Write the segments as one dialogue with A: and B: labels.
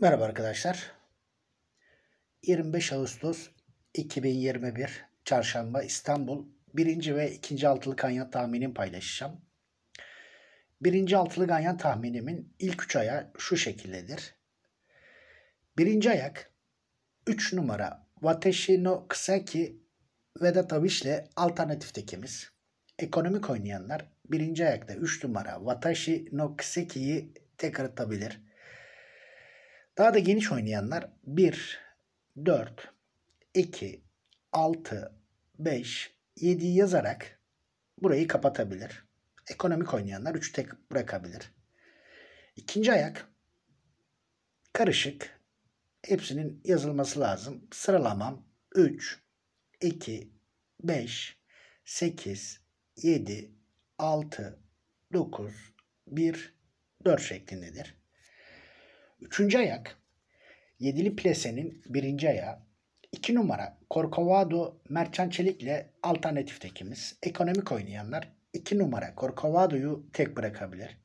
A: Merhaba arkadaşlar. 25 Ağustos 2021 Çarşamba İstanbul 1. ve 2. altılı ganyan tahminimi paylaşacağım. 1. altılı ganyan tahminimin ilk 3 ayağı şu şekildedir. 1. ayak 3 numara Wateshi no Kisaki Vedat Aviş ile alternatif tekimiz. Ekonomik oynayanlar 1. ayakta 3 numara Watashi no Kiseki'yi tek aratabilir. Daha da geniş oynayanlar 1, 4, 2, 6, 5, 7 yazarak burayı kapatabilir. Ekonomik oynayanlar 3 tek bırakabilir. İkinci ayak karışık. Hepsinin yazılması lazım. Sıralamam 3, 2, 5, 8, 7, 6, 9, 1, 4 şeklindedir. Üçüncü ayak Yedili Plese'nin birinci ayağı. 2 numara Corcovado Mertcan Çelik'le alternatif tekimiz. Ekonomik oynayanlar iki numara Corcovado'yu tek bırakabilir.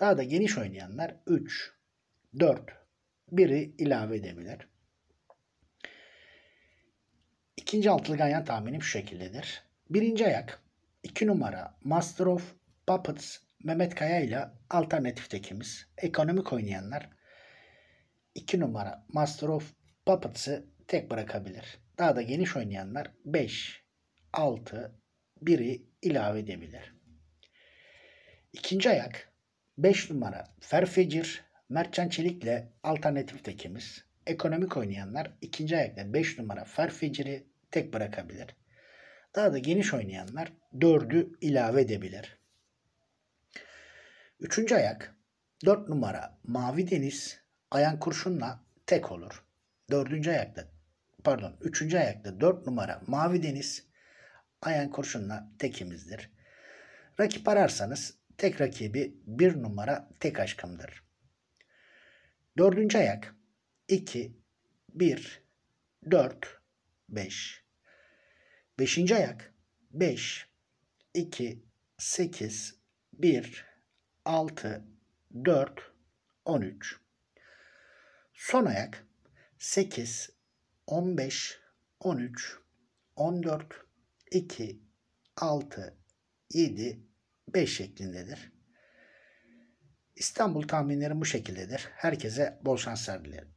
A: Daha da geniş oynayanlar 3, 4, biri ilave edebilir. İkinci altılı ganyan tahminim şu şekildedir. Birinci ayak 2 numara Master of Puppets Mehmet Kaya ile alternatif tekimiz. Ekonomik oynayanlar 2 numara Master of Puppets'ı tek bırakabilir. Daha da geniş oynayanlar 5, 6, 1'i ilave edebilir. İkinci ayak 5 numara Ferfecir, Mertcan Çelik'le alternatif tekimiz. Ekonomik oynayanlar ikinci ayakta 5 numara Ferfecir'i tek bırakabilir. Daha da geniş oynayanlar 4'ü ilave edebilir. Üçüncü ayak 4 numara Mavi Deniz, Ayan kurşunla tek olur. Dördüncü ayakta pardon üçüncü ayakta dört numara Mavi Deniz Ayan kurşunla tekimizdir. Rakip ararsanız tek rakibi bir numara tek aşkımdır. Dördüncü ayak 2, 1, 4, 5. Beşinci ayak 5, 2, 8, 1, 6, 4, 13. Son ayak 8, 15, 13, 14, 2, 6, 7, 5 şeklindedir. İstanbul tahminlerim bu şekildedir. Herkese bol şanslar dilerim.